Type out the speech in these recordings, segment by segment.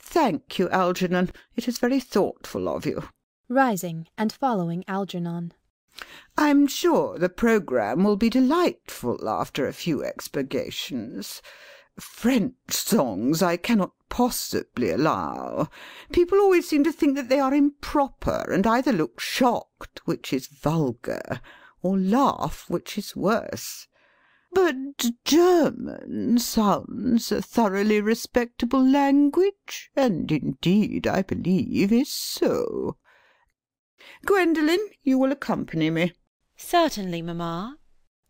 Thank you, Algernon. It is very thoughtful of you. Rising and following Algernon. I'm sure the programme will be delightful after a few expurgations. French songs I cannot possibly allow. People always seem to think that they are improper, and either look shocked, which is vulgar, or laugh, which is worse. But German sounds a thoroughly respectable language, and indeed I believe is so. Gwendolen, you will accompany me." "Certainly, mamma."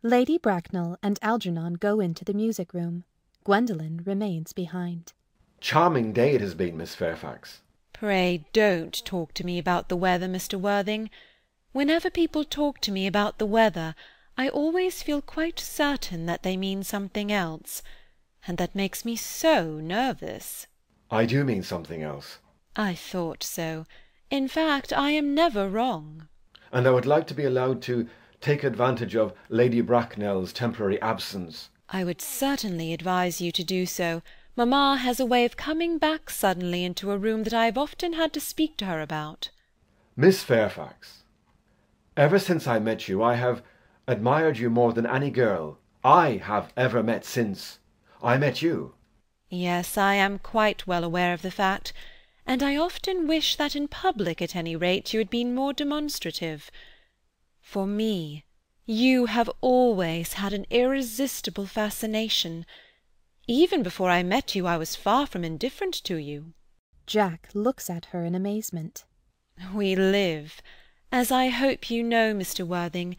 Lady Bracknell and Algernon go into the music room. Gwendolen remains behind. "Charming day it has been, Miss Fairfax." "Pray don't talk to me about the weather, Mr. Worthing. Whenever people talk to me about the weather I always feel quite certain that they mean something else, and that makes me so nervous. I do mean something else. I thought so. In fact, I am never wrong. And I would like to be allowed to take advantage of Lady Bracknell's temporary absence. I would certainly advise you to do so. Mamma has a way of coming back suddenly into a room that I have often had to speak to her about. Miss Fairfax, ever since I met you I have Admired you more than any girl I have ever met since I met you. Yes, I am quite well aware of the fact, and I often wish that in public, at any rate, you had been more demonstrative. For me, you have always had an irresistible fascination. Even before I met you I was far from indifferent to you. [Jack looks at her in amazement.] We live, as I hope you know, Mr. Worthing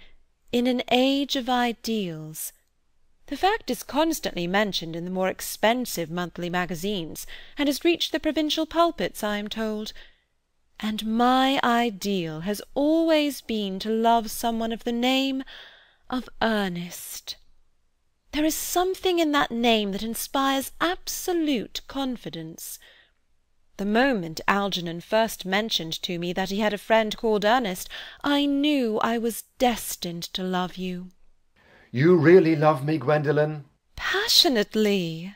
in an age of ideals. The fact is constantly mentioned in the more expensive monthly magazines, and has reached the provincial pulpits, I am told. And my ideal has always been to love someone of the name of Ernest. There is something in that name that inspires absolute confidence. The moment Algernon first mentioned to me that he had a friend called Ernest, I knew I was destined to love you. You really love me, Gwendolen? Passionately.